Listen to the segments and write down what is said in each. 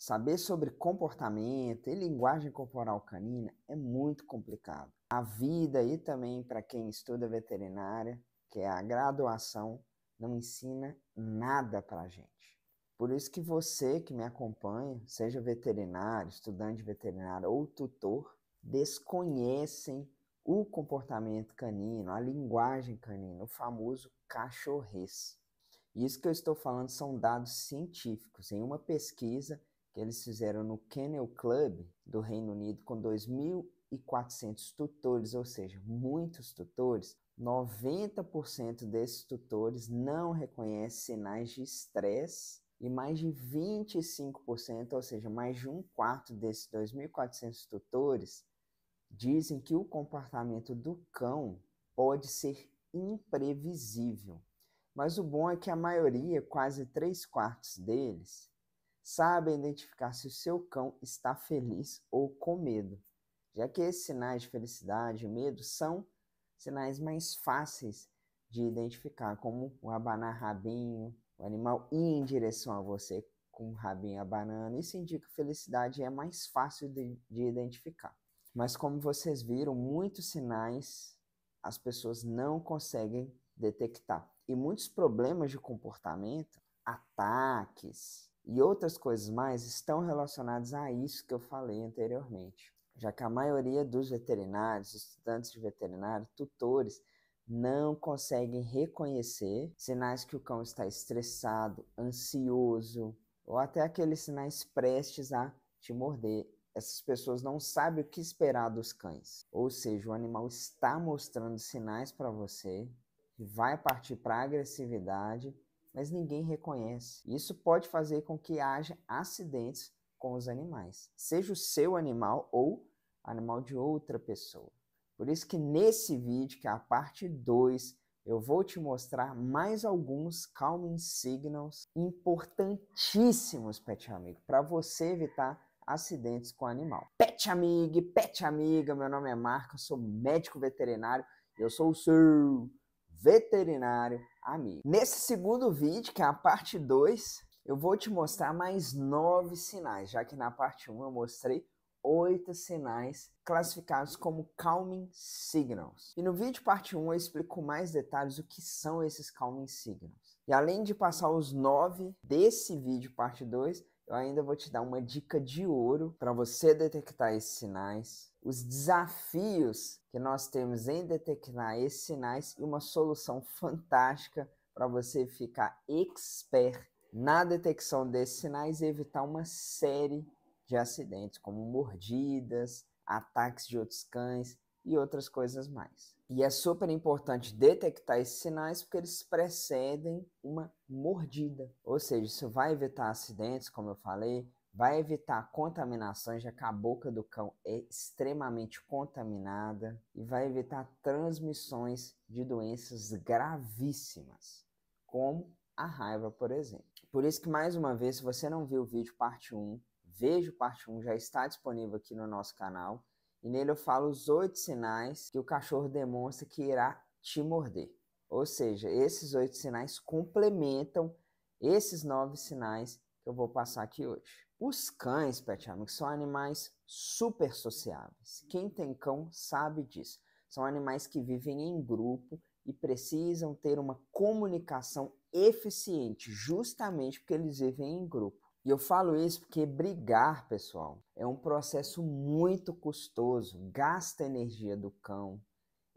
Saber sobre comportamento e linguagem corporal canina é muito complicado. A vida e também para quem estuda veterinária, que é a graduação, não ensina nada para a gente. Por isso que você que me acompanha, seja veterinário, estudante veterinário ou tutor, desconhecem o comportamento canino, a linguagem canina, o famoso cachorrês. Isso que eu estou falando são dados científicos. Em uma pesquisa que eles fizeram no Kennel Club do Reino Unido com 2.400 tutores, ou seja, muitos tutores, 90% desses tutores não reconhecem sinais de estresse e mais de 25%, ou seja, mais de um quarto desses 2.400 tutores, dizem que o comportamento do cão pode ser imprevisível. Mas o bom é que a maioria, quase três quartos deles, Saiba identificar se o seu cão está feliz ou com medo, já que esses sinais de felicidade e medo são sinais mais fáceis de identificar, como o abanar rabinho, o animal ir em direção a você com o rabinho abanando. Isso indica felicidade é mais fácil de, de identificar. Mas como vocês viram, muitos sinais as pessoas não conseguem detectar. E muitos problemas de comportamento, ataques, e outras coisas mais estão relacionadas a isso que eu falei anteriormente, já que a maioria dos veterinários, estudantes de veterinário, tutores, não conseguem reconhecer sinais que o cão está estressado, ansioso ou até aqueles sinais prestes a te morder. Essas pessoas não sabem o que esperar dos cães. Ou seja, o animal está mostrando sinais para você, vai partir para agressividade mas ninguém reconhece. Isso pode fazer com que haja acidentes com os animais, seja o seu animal ou animal de outra pessoa. Por isso que nesse vídeo, que é a parte 2, eu vou te mostrar mais alguns calming signals importantíssimos, pet amigo, para você evitar acidentes com animal. Pet amigo, pet amiga, meu nome é Marco, eu sou médico veterinário, eu sou o seu veterinário amigo. Nesse segundo vídeo, que é a parte 2, eu vou te mostrar mais nove sinais, já que na parte 1 um eu mostrei oito sinais classificados como calming signals. E no vídeo parte 1 um eu explico com mais detalhes o que são esses calming signals. E além de passar os nove desse vídeo parte 2, eu ainda vou te dar uma dica de ouro para você detectar esses sinais, os desafios que nós temos em detectar esses sinais e uma solução fantástica para você ficar expert na detecção desses sinais e evitar uma série de acidentes, como mordidas, ataques de outros cães e outras coisas mais. E é super importante detectar esses sinais porque eles precedem uma mordida, ou seja, isso vai evitar acidentes, como eu falei, vai evitar contaminações, já que a boca do cão é extremamente contaminada e vai evitar transmissões de doenças gravíssimas, como a raiva, por exemplo. Por isso que mais uma vez, se você não viu o vídeo parte 1, veja parte 1, já está disponível aqui no nosso canal, e nele eu falo os oito sinais que o cachorro demonstra que irá te morder. Ou seja, esses oito sinais complementam esses nove sinais que eu vou passar aqui hoje. Os cães, pet amigos, são animais super sociáveis. Quem tem cão sabe disso. São animais que vivem em grupo e precisam ter uma comunicação eficiente, justamente porque eles vivem em grupo. E eu falo isso porque brigar, pessoal, é um processo muito custoso, gasta energia do cão.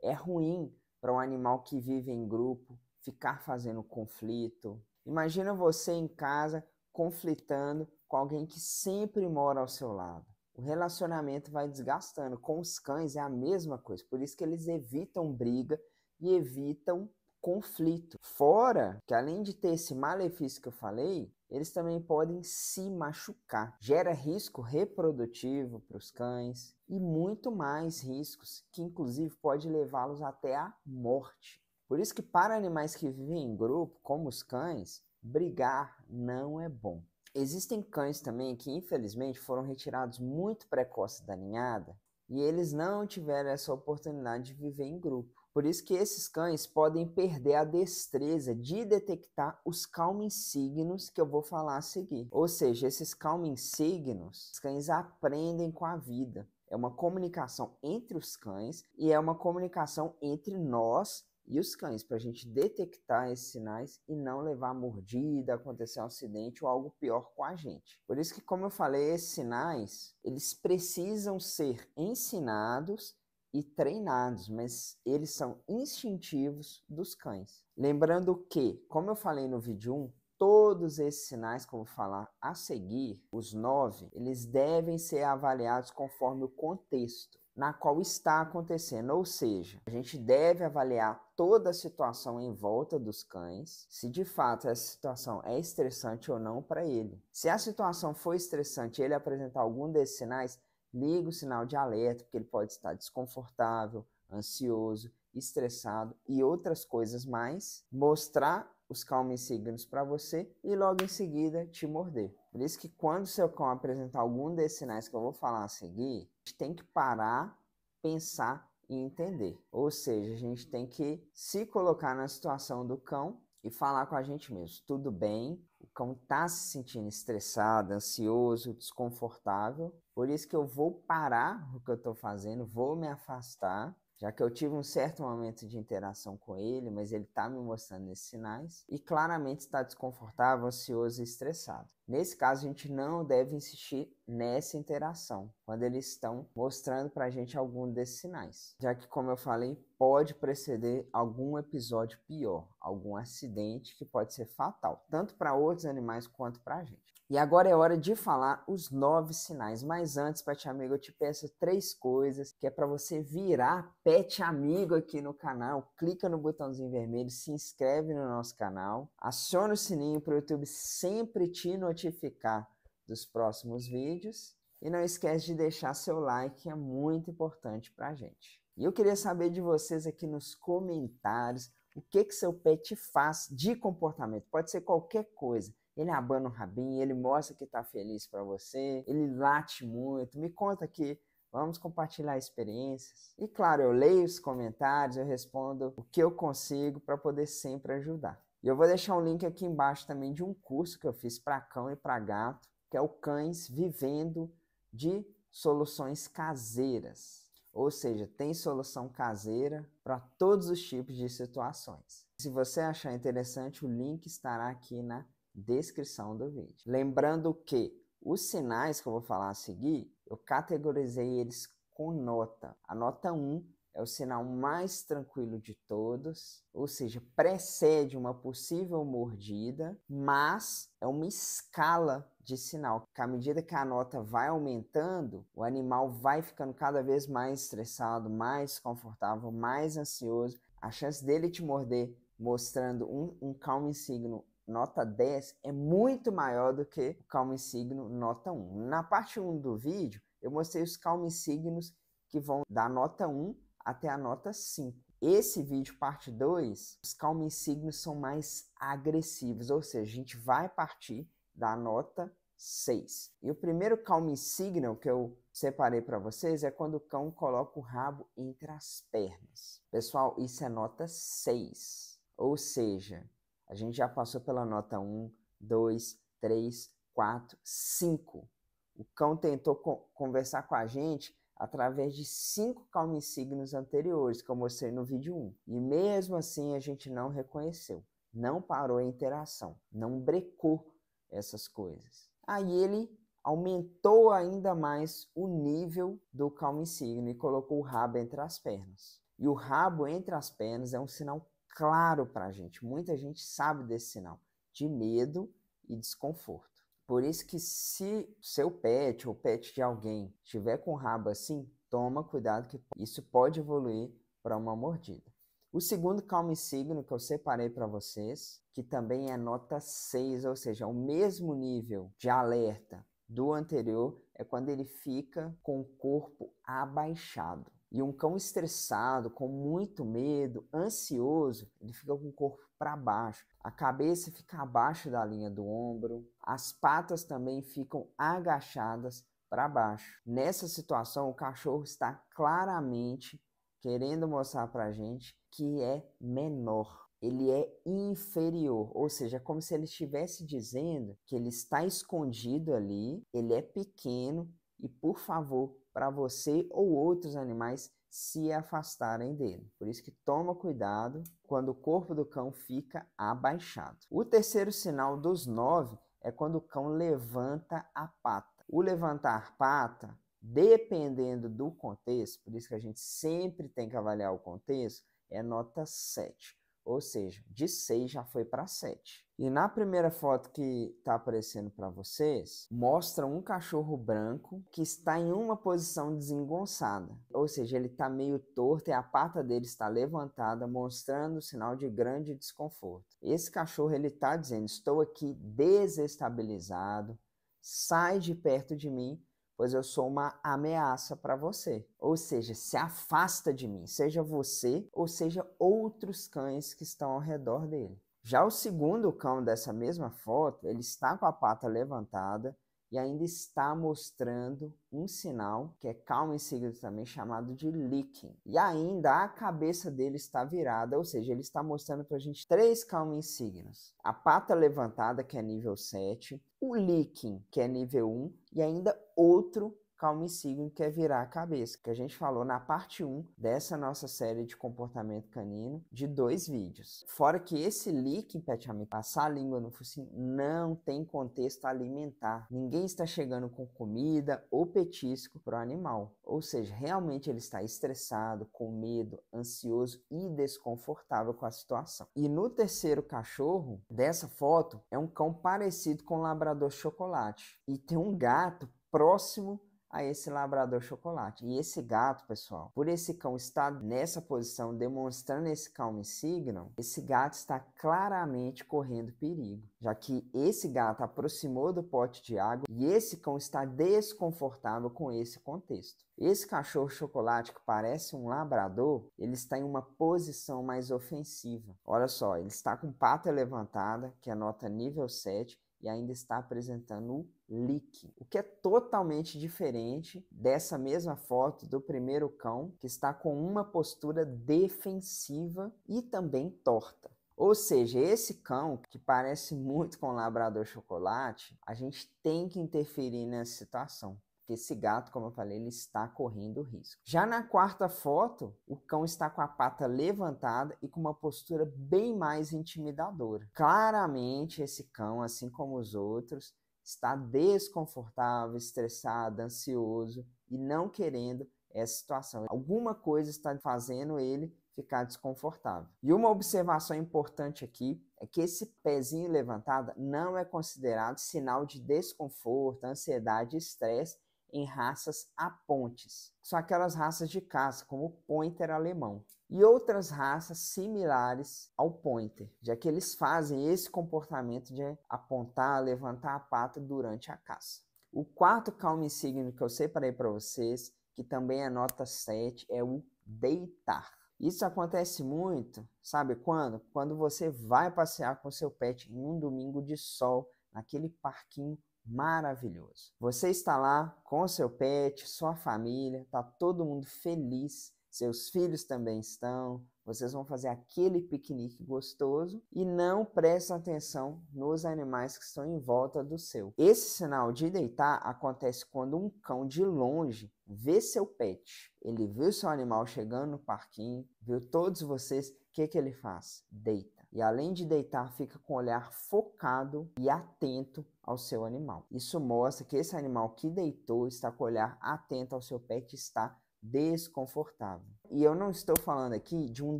É ruim para um animal que vive em grupo ficar fazendo conflito. Imagina você em casa conflitando com alguém que sempre mora ao seu lado. O relacionamento vai desgastando. Com os cães é a mesma coisa. Por isso que eles evitam briga e evitam conflito. Fora que, além de ter esse malefício que eu falei, eles também podem se machucar. Gera risco reprodutivo para os cães e muito mais riscos, que inclusive pode levá-los até à morte. Por isso que para animais que vivem em grupo, como os cães, brigar não é bom. Existem cães também que, infelizmente, foram retirados muito precoce da ninhada e eles não tiveram essa oportunidade de viver em grupo. Por isso que esses cães podem perder a destreza de detectar os calming signos que eu vou falar a seguir. Ou seja, esses calming signos, os cães aprendem com a vida. É uma comunicação entre os cães e é uma comunicação entre nós e os cães, para a gente detectar esses sinais e não levar mordida, acontecer um acidente ou algo pior com a gente. Por isso que, como eu falei, esses sinais, eles precisam ser ensinados e treinados, mas eles são instintivos dos cães. Lembrando que, como eu falei no vídeo 1, todos esses sinais que eu vou falar a seguir, os nove, eles devem ser avaliados conforme o contexto na qual está acontecendo, ou seja, a gente deve avaliar toda a situação em volta dos cães, se de fato essa situação é estressante ou não para ele. Se a situação for estressante, ele apresentar algum desses sinais, liga o sinal de alerta, porque ele pode estar desconfortável, ansioso, estressado e outras coisas mais, mostrar os calmos signos para você e logo em seguida te morder. Por isso que quando o seu cão apresentar algum desses sinais que eu vou falar a seguir, a gente tem que parar, pensar e entender. Ou seja, a gente tem que se colocar na situação do cão e falar com a gente mesmo. Tudo bem, o cão está se sentindo estressado, ansioso, desconfortável. Por isso que eu vou parar o que eu estou fazendo, vou me afastar, já que eu tive um certo momento de interação com ele, mas ele está me mostrando esses sinais e claramente está desconfortável, ansioso e estressado. Nesse caso, a gente não deve insistir nessa interação, quando eles estão mostrando para a gente algum desses sinais, já que, como eu falei, pode preceder algum episódio pior, algum acidente que pode ser fatal, tanto para outros animais quanto para a gente. E agora é hora de falar os nove sinais. Mas antes, Pet Amigo, eu te peço três coisas que é para você virar Pet Amigo aqui no canal. Clica no botãozinho vermelho, se inscreve no nosso canal, aciona o sininho para o YouTube sempre te notificar notificar dos próximos vídeos. E não esquece de deixar seu like, é muito importante para a gente. E eu queria saber de vocês aqui nos comentários o que, que seu pet faz de comportamento. Pode ser qualquer coisa. Ele abana o rabinho, ele mostra que está feliz para você, ele late muito. Me conta aqui, vamos compartilhar experiências. E claro, eu leio os comentários, eu respondo o que eu consigo para poder sempre ajudar. E eu vou deixar um link aqui embaixo também de um curso que eu fiz para cão e para gato, que é o Cães Vivendo de Soluções Caseiras. Ou seja, tem solução caseira para todos os tipos de situações. Se você achar interessante, o link estará aqui na descrição do vídeo. Lembrando que os sinais que eu vou falar a seguir, eu categorizei eles com nota. A nota 1 é o sinal mais tranquilo de todos, ou seja, precede uma possível mordida, mas é uma escala de sinal, que à medida que a nota vai aumentando, o animal vai ficando cada vez mais estressado, mais confortável, mais ansioso. A chance dele te morder mostrando um, um calmo signo nota 10 é muito maior do que o calmo signo nota 1. Na parte 1 do vídeo, eu mostrei os calmos signos que vão da nota 1 até a nota 5. Esse vídeo, parte 2, os calma signos são mais agressivos, ou seja, a gente vai partir da nota 6. E o primeiro calm signal que eu separei para vocês é quando o cão coloca o rabo entre as pernas. Pessoal, isso é nota 6. Ou seja, a gente já passou pela nota 1, 2, 3, 4, 5. O cão tentou co conversar com a gente através de cinco signos anteriores, que eu mostrei no vídeo 1. E mesmo assim a gente não reconheceu, não parou a interação, não brecou essas coisas. Aí ele aumentou ainda mais o nível do signo e colocou o rabo entre as pernas. E o rabo entre as pernas é um sinal claro para a gente. Muita gente sabe desse sinal de medo e desconforto. Por isso que se seu pet ou pet de alguém tiver com rabo assim, toma cuidado que isso pode evoluir para uma mordida. O segundo calma e signo que eu separei para vocês, que também é nota 6, ou seja, o mesmo nível de alerta do anterior, é quando ele fica com o corpo abaixado. E um cão estressado, com muito medo, ansioso, ele fica com o corpo para baixo. A cabeça fica abaixo da linha do ombro, as patas também ficam agachadas para baixo. Nessa situação, o cachorro está claramente querendo mostrar para a gente que é menor ele é inferior, ou seja, é como se ele estivesse dizendo que ele está escondido ali, ele é pequeno e, por favor, para você ou outros animais se afastarem dele. Por isso que toma cuidado quando o corpo do cão fica abaixado. O terceiro sinal dos nove é quando o cão levanta a pata. O levantar pata, dependendo do contexto, por isso que a gente sempre tem que avaliar o contexto, é nota 7. Ou seja, de 6 já foi para 7. E na primeira foto que está aparecendo para vocês, mostra um cachorro branco que está em uma posição desengonçada. Ou seja, ele está meio torto e a pata dele está levantada, mostrando sinal de grande desconforto. Esse cachorro ele está dizendo: estou aqui desestabilizado, sai de perto de mim pois eu sou uma ameaça para você. Ou seja, se afasta de mim, seja você ou seja outros cães que estão ao redor dele. Já o segundo cão dessa mesma foto, ele está com a pata levantada e ainda está mostrando um sinal que é calmo em signo também chamado de licking. E ainda a cabeça dele está virada, ou seja, ele está mostrando para a gente três calmo em signos. A pata levantada, que é nível 7, o leaking, que é nível 1, e ainda outro Calma e sigam que é virar a cabeça, que a gente falou na parte 1 dessa nossa série de comportamento canino de dois vídeos. Fora que esse leak, pet amigo, passar a língua no focinho, não tem contexto alimentar. Ninguém está chegando com comida ou petisco para o animal. Ou seja, realmente ele está estressado, com medo, ansioso e desconfortável com a situação. E no terceiro cachorro dessa foto, é um cão parecido com um labrador chocolate. E tem um gato próximo a esse labrador chocolate. E esse gato, pessoal, por esse cão estar nessa posição, demonstrando esse calm signal, esse gato está claramente correndo perigo, já que esse gato aproximou do pote de água e esse cão está desconfortável com esse contexto. Esse cachorro chocolate que parece um labrador, ele está em uma posição mais ofensiva. Olha só, ele está com pata levantada, que é nota nível 7, e ainda está apresentando o leak, o que é totalmente diferente dessa mesma foto do primeiro cão, que está com uma postura defensiva e também torta. Ou seja, esse cão que parece muito com o labrador chocolate, a gente tem que interferir nessa situação esse gato, como eu falei, ele está correndo risco. Já na quarta foto, o cão está com a pata levantada e com uma postura bem mais intimidadora. Claramente, esse cão, assim como os outros, está desconfortável, estressado, ansioso e não querendo essa situação. Alguma coisa está fazendo ele ficar desconfortável. E uma observação importante aqui é que esse pezinho levantado não é considerado sinal de desconforto, ansiedade, estresse em raças apontes, que são aquelas raças de caça, como o pointer alemão, e outras raças similares ao pointer, já que eles fazem esse comportamento de apontar, levantar a pata durante a caça. O quarto calmo signo que eu separei para vocês, que também é nota 7, é o deitar. Isso acontece muito, sabe quando? Quando você vai passear com seu pet em um domingo de sol, naquele parquinho maravilhoso. Você está lá com seu pet, sua família, tá todo mundo feliz seus filhos também estão, vocês vão fazer aquele piquenique gostoso e não prestam atenção nos animais que estão em volta do seu. Esse sinal de deitar acontece quando um cão de longe vê seu pet. Ele viu seu animal chegando no parquinho, viu todos vocês, o que, que ele faz? Deita. E além de deitar, fica com o olhar focado e atento ao seu animal. Isso mostra que esse animal que deitou está com o olhar atento ao seu pet, está desconfortável. E eu não estou falando aqui de um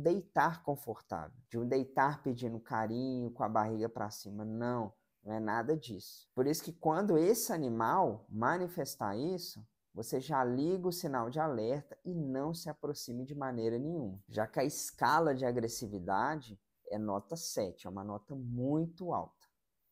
deitar confortável, de um deitar pedindo carinho com a barriga para cima, não, não é nada disso. Por isso que quando esse animal manifestar isso, você já liga o sinal de alerta e não se aproxime de maneira nenhuma, já que a escala de agressividade é nota 7, é uma nota muito alta.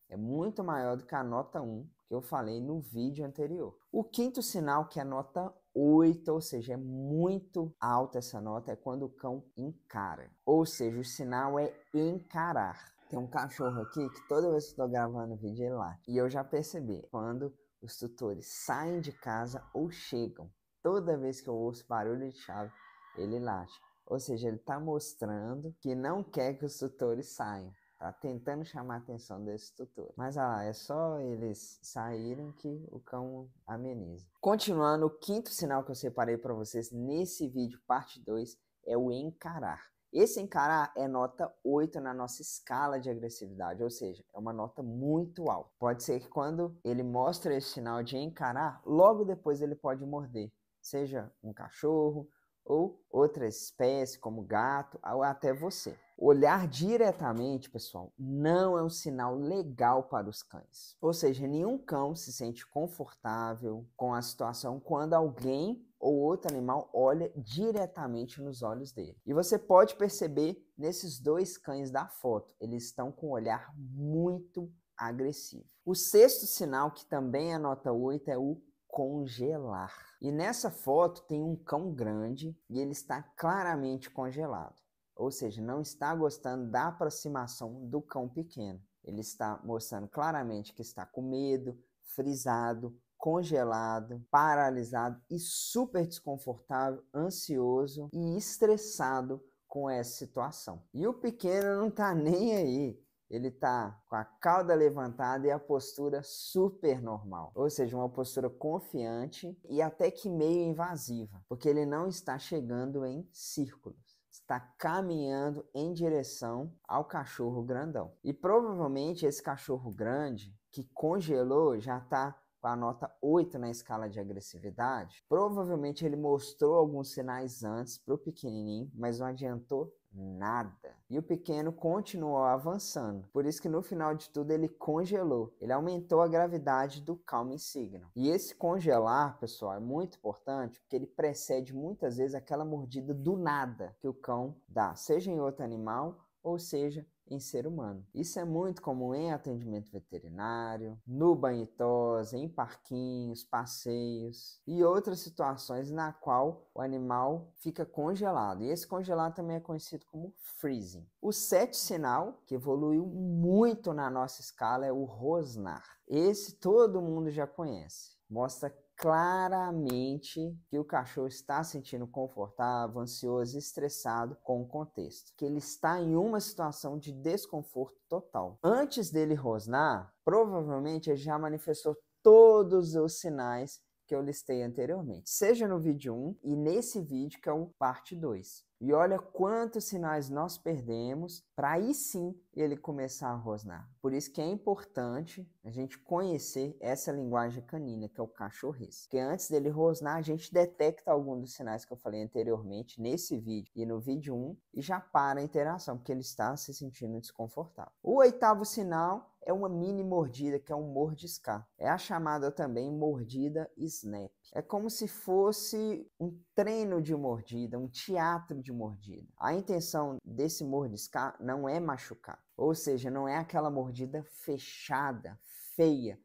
É muito maior do que a nota 1 que eu falei no vídeo anterior. O quinto sinal, que é a nota 8, ou seja, é muito alta essa nota, é quando o cão encara. Ou seja, o sinal é encarar. Tem um cachorro aqui que toda vez que estou gravando vídeo ele lá. E eu já percebi, quando os tutores saem de casa ou chegam, toda vez que eu ouço barulho de chave, ele late. Ou seja, ele está mostrando que não quer que os tutores saiam. Tá tentando chamar a atenção desse tutor. Mas olha ah, lá, é só eles saírem que o cão ameniza. Continuando, o quinto sinal que eu separei para vocês nesse vídeo, parte 2, é o encarar. Esse encarar é nota 8 na nossa escala de agressividade, ou seja, é uma nota muito alta. Pode ser que quando ele mostra esse sinal de encarar, logo depois ele pode morder, seja um cachorro ou outra espécie como gato ou até você. Olhar diretamente, pessoal, não é um sinal legal para os cães. Ou seja, nenhum cão se sente confortável com a situação quando alguém ou outro animal olha diretamente nos olhos dele. E você pode perceber nesses dois cães da foto, eles estão com um olhar muito agressivo. O sexto sinal, que também é nota 8, é o congelar. E nessa foto tem um cão grande e ele está claramente congelado ou seja, não está gostando da aproximação do cão pequeno. Ele está mostrando claramente que está com medo, frisado, congelado, paralisado e super desconfortável, ansioso e estressado com essa situação. E o pequeno não está nem aí. Ele está com a cauda levantada e a postura super normal, ou seja, uma postura confiante e até que meio invasiva, porque ele não está chegando em círculos está caminhando em direção ao cachorro grandão. E provavelmente esse cachorro grande que congelou já está com a nota 8 na escala de agressividade. Provavelmente ele mostrou alguns sinais antes para o pequenininho, mas não adiantou nada e o pequeno continuou avançando. Por isso que no final de tudo ele congelou. Ele aumentou a gravidade do Calm Signal. E esse congelar, pessoal, é muito importante porque ele precede muitas vezes aquela mordida do nada que o cão dá, seja em outro animal ou seja em ser humano. Isso é muito comum em atendimento veterinário, no banhitose, em parquinhos, passeios e outras situações na qual o animal fica congelado. E esse congelado também é conhecido como freezing. O sétimo sinal, que evoluiu muito na nossa escala, é o rosnar. Esse todo mundo já conhece. Mostra claramente que o cachorro está se sentindo confortável, ansioso, estressado com o contexto, que ele está em uma situação de desconforto total. Antes dele rosnar, provavelmente ele já manifestou todos os sinais que eu listei anteriormente, seja no vídeo 1 e nesse vídeo que é o parte 2. E olha quantos sinais nós perdemos para aí sim ele começar a rosnar. Por isso que é importante a gente conhecer essa linguagem canina, que é o cachorrice. Porque antes dele rosnar, a gente detecta algum dos sinais que eu falei anteriormente nesse vídeo e no vídeo 1 e já para a interação, porque ele está se sentindo desconfortável. O oitavo sinal é uma mini mordida, que é um mordiscar. É a chamada também mordida snap. É como se fosse um treino de mordida, um teatro de mordida. A intenção desse mordiscar não é machucar, ou seja, não é aquela mordida fechada, feia,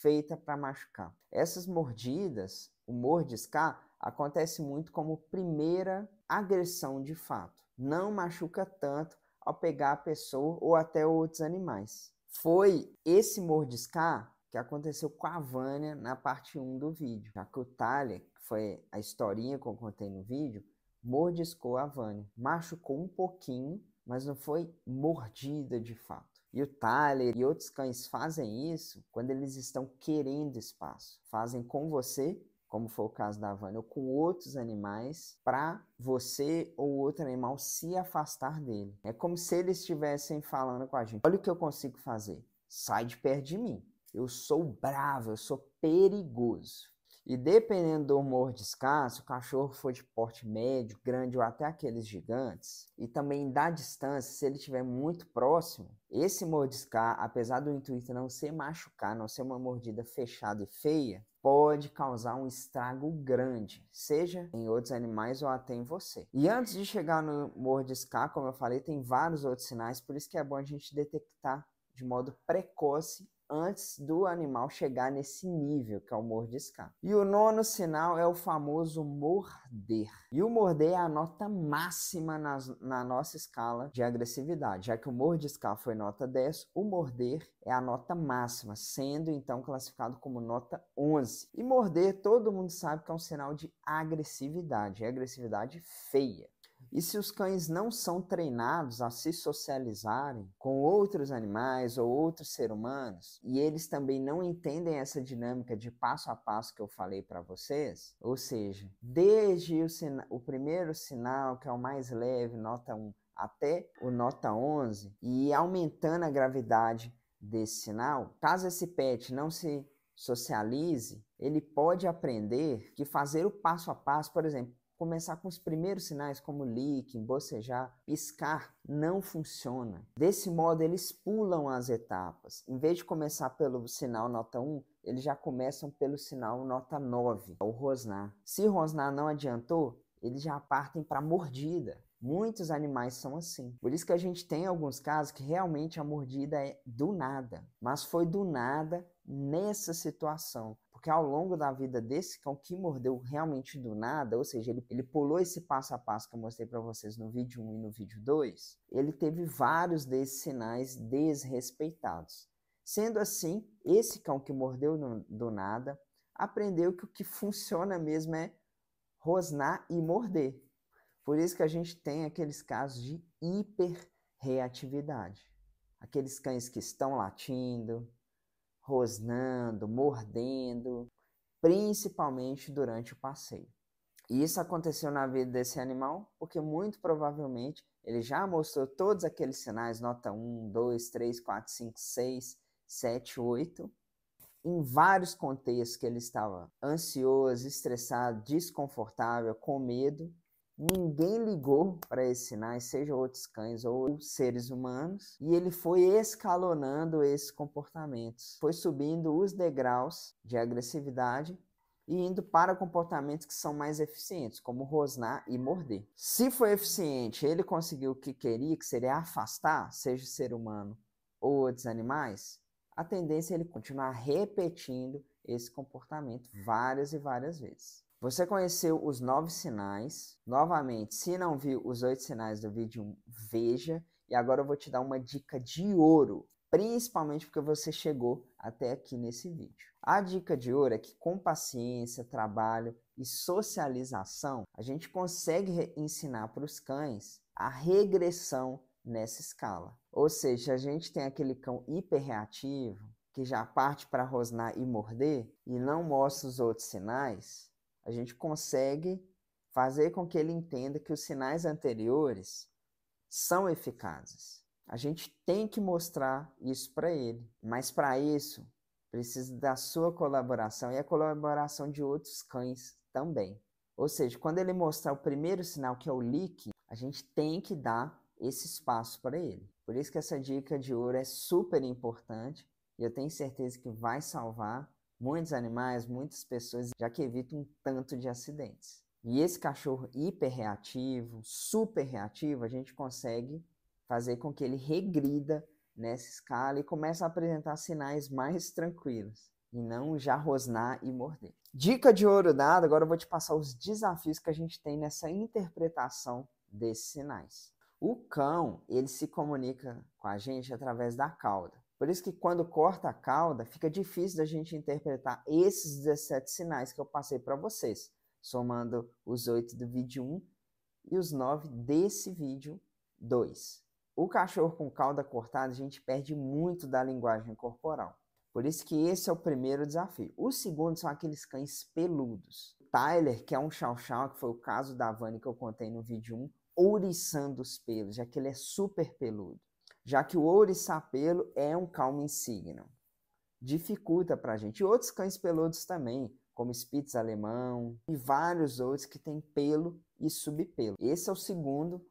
feita para machucar. Essas mordidas, o mordiscar, acontece muito como primeira agressão de fato. Não machuca tanto ao pegar a pessoa ou até outros animais foi esse mordiscar que aconteceu com a Vânia na parte 1 do vídeo. Já que o Talia, que foi a historinha que eu contei no vídeo, mordiscou a Vânia. Machucou um pouquinho, mas não foi mordida de fato. E o Tyler e outros cães fazem isso quando eles estão querendo espaço. Fazem com você como foi o caso da Vânia, ou com outros animais, para você ou outro animal se afastar dele. É como se eles estivessem falando com a gente: olha o que eu consigo fazer, sai de perto de mim. Eu sou bravo, eu sou perigoso. E dependendo do humor de escasso, o cachorro for de porte médio, grande ou até aqueles gigantes, e também da distância, se ele estiver muito próximo, esse mordiscar, apesar do intuito não ser machucar, não ser uma mordida fechada e feia, pode causar um estrago grande, seja em outros animais ou até em você. E antes de chegar no mordiscar, como eu falei, tem vários outros sinais, por isso que é bom a gente detectar de modo precoce antes do animal chegar nesse nível, que é o mordiscar. E o nono sinal é o famoso morder. E o morder é a nota máxima nas, na nossa escala de agressividade. Já que o mordiscar foi nota 10, o morder é a nota máxima, sendo então classificado como nota 11. E morder, todo mundo sabe que é um sinal de agressividade, é agressividade feia. E se os cães não são treinados a se socializarem com outros animais ou outros seres humanos, e eles também não entendem essa dinâmica de passo a passo que eu falei para vocês, ou seja, desde o, o primeiro sinal, que é o mais leve, nota 1, até o nota 11, e aumentando a gravidade desse sinal, caso esse pet não se socialize, ele pode aprender que fazer o passo a passo, por exemplo, começar com os primeiros sinais, como leaking, bocejar, piscar, não funciona. Desse modo, eles pulam as etapas. Em vez de começar pelo sinal nota 1, eles já começam pelo sinal nota 9, é o rosnar. Se rosnar não adiantou, eles já partem para mordida. Muitos animais são assim. Por isso que a gente tem alguns casos que realmente a mordida é do nada, mas foi do nada nessa situação porque ao longo da vida desse cão que mordeu realmente do nada, ou seja, ele, ele pulou esse passo a passo que eu mostrei para vocês no vídeo 1 e no vídeo 2, ele teve vários desses sinais desrespeitados. Sendo assim, esse cão que mordeu no, do nada aprendeu que o que funciona mesmo é rosnar e morder. Por isso que a gente tem aqueles casos de hiperreatividade. Aqueles cães que estão latindo, rosnando, mordendo, principalmente durante o passeio. E isso aconteceu na vida desse animal porque muito provavelmente ele já mostrou todos aqueles sinais, nota 1, 2, 3, 4, 5, 6, 7, 8, em vários contextos que ele estava ansioso, estressado, desconfortável, com medo, Ninguém ligou para esses sinais, seja outros cães ou seres humanos, e ele foi escalonando esses comportamentos. Foi subindo os degraus de agressividade e indo para comportamentos que são mais eficientes, como rosnar e morder. Se foi eficiente, ele conseguiu o que queria, que seria afastar, seja ser humano ou outros animais, a tendência é ele continuar repetindo esse comportamento várias e várias vezes. Você conheceu os nove sinais. Novamente, se não viu os oito sinais do vídeo, veja. E agora eu vou te dar uma dica de ouro, principalmente porque você chegou até aqui nesse vídeo. A dica de ouro é que com paciência, trabalho e socialização, a gente consegue ensinar para os cães a regressão nessa escala. Ou seja, a gente tem aquele cão hiperreativo que já parte para rosnar e morder e não mostra os outros sinais, a gente consegue fazer com que ele entenda que os sinais anteriores são eficazes. A gente tem que mostrar isso para ele, mas para isso precisa da sua colaboração e a colaboração de outros cães também. Ou seja, quando ele mostrar o primeiro sinal, que é o lick, a gente tem que dar esse espaço para ele. Por isso que essa dica de ouro é super importante e eu tenho certeza que vai salvar muitos animais, muitas pessoas, já que evitam um tanto de acidentes. E esse cachorro hiperreativo, super reativo, a gente consegue fazer com que ele regrida nessa escala e comece a apresentar sinais mais tranquilos e não já rosnar e morder. Dica de ouro dada, agora eu vou te passar os desafios que a gente tem nessa interpretação desses sinais. O cão, ele se comunica com a gente através da cauda. Por isso que quando corta a cauda, fica difícil da gente interpretar esses 17 sinais que eu passei para vocês, somando os 8 do vídeo 1 e os 9 desse vídeo 2. O cachorro com cauda cortada, a gente perde muito da linguagem corporal. Por isso que esse é o primeiro desafio. O segundo são aqueles cães peludos. Tyler, que é um chau-chau, que foi o caso da Vani que eu contei no vídeo 1, ouriçando os pelos, já que ele é super peludo já que o ouriçapelo é um calmo insigno. Dificulta para a gente. E outros cães peludos também, como Spitz alemão e vários outros que têm pelo e subpelo. Esse é o segundo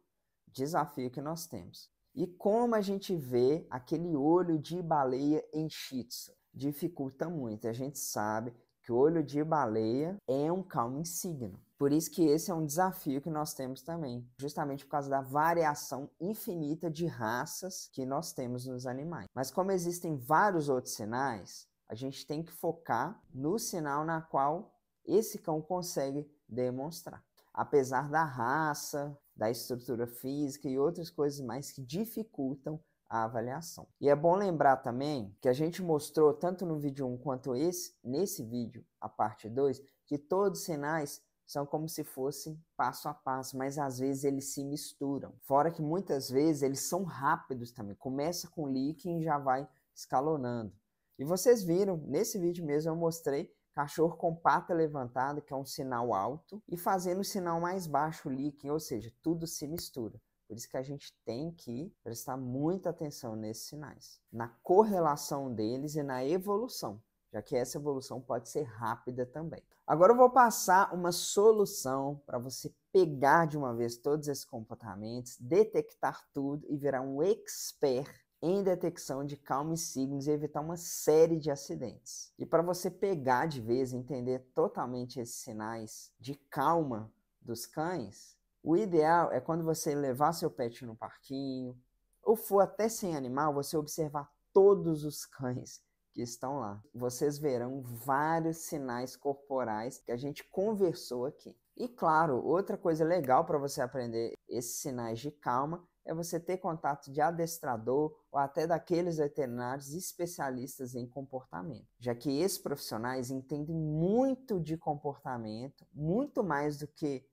desafio que nós temos. E como a gente vê aquele olho de baleia em shih tzu? Dificulta muito. A gente sabe que o olho de baleia é um calmo insigno. Por isso que esse é um desafio que nós temos também, justamente por causa da variação infinita de raças que nós temos nos animais. Mas como existem vários outros sinais, a gente tem que focar no sinal na qual esse cão consegue demonstrar. Apesar da raça, da estrutura física e outras coisas mais que dificultam a avaliação. E é bom lembrar também que a gente mostrou tanto no vídeo 1 quanto esse, nesse vídeo, a parte 2, que todos os sinais são como se fossem passo a passo, mas às vezes eles se misturam. Fora que muitas vezes eles são rápidos também. Começa com líquido e já vai escalonando. E vocês viram, nesse vídeo mesmo eu mostrei cachorro com pata levantada, que é um sinal alto, e fazendo o sinal mais baixo, líquido, ou seja, tudo se mistura. Por isso que a gente tem que prestar muita atenção nesses sinais, na correlação deles e na evolução, já que essa evolução pode ser rápida também. Agora eu vou passar uma solução para você pegar de uma vez todos esses comportamentos, detectar tudo e virar um expert em detecção de calma e signos e evitar uma série de acidentes. E para você pegar de vez, entender totalmente esses sinais de calma dos cães, o ideal é quando você levar seu pet no parquinho, ou for até sem animal, você observar todos os cães que estão lá. Vocês verão vários sinais corporais que a gente conversou aqui. E claro, outra coisa legal para você aprender esses sinais de calma é você ter contato de adestrador ou até daqueles veterinários especialistas em comportamento, já que esses profissionais entendem muito de comportamento, muito mais do que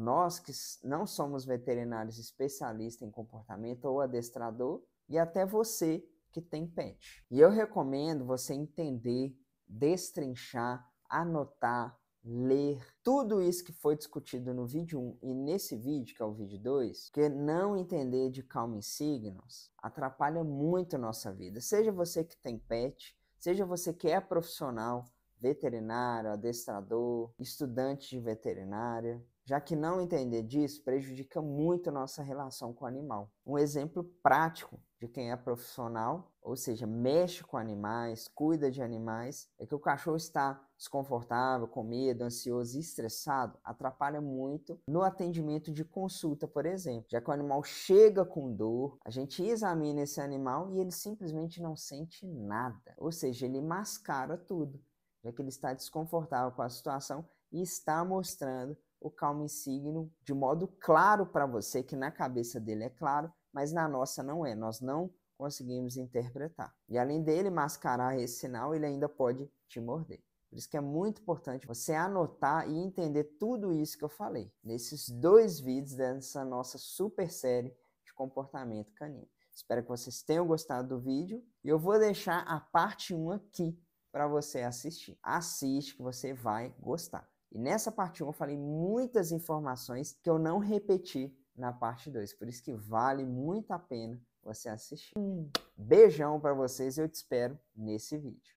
nós que não somos veterinários especialistas em comportamento ou adestrador, e até você que tem pet. E eu recomendo você entender, destrinchar, anotar, ler tudo isso que foi discutido no vídeo 1 e nesse vídeo, que é o vídeo 2, que não entender de calma e signos atrapalha muito a nossa vida. Seja você que tem pet, seja você que é profissional, veterinário, adestrador, estudante de veterinária, já que não entender disso prejudica muito nossa relação com o animal. Um exemplo prático de quem é profissional, ou seja, mexe com animais, cuida de animais, é que o cachorro está desconfortável, com medo, ansioso e estressado, atrapalha muito no atendimento de consulta, por exemplo. Já que o animal chega com dor, a gente examina esse animal e ele simplesmente não sente nada. Ou seja, ele mascara tudo, já que ele está desconfortável com a situação e está mostrando o calmo insigno de modo claro para você, que na cabeça dele é claro, mas na nossa não é, nós não conseguimos interpretar. E além dele mascarar esse sinal, ele ainda pode te morder. Por isso que é muito importante você anotar e entender tudo isso que eu falei nesses dois vídeos dessa nossa super série de comportamento canino. Espero que vocês tenham gostado do vídeo e eu vou deixar a parte 1 aqui para você assistir. Assiste que você vai gostar. E nessa parte 1 eu falei muitas informações que eu não repeti na parte 2, por isso que vale muito a pena você assistir. Um beijão para vocês e eu te espero nesse vídeo.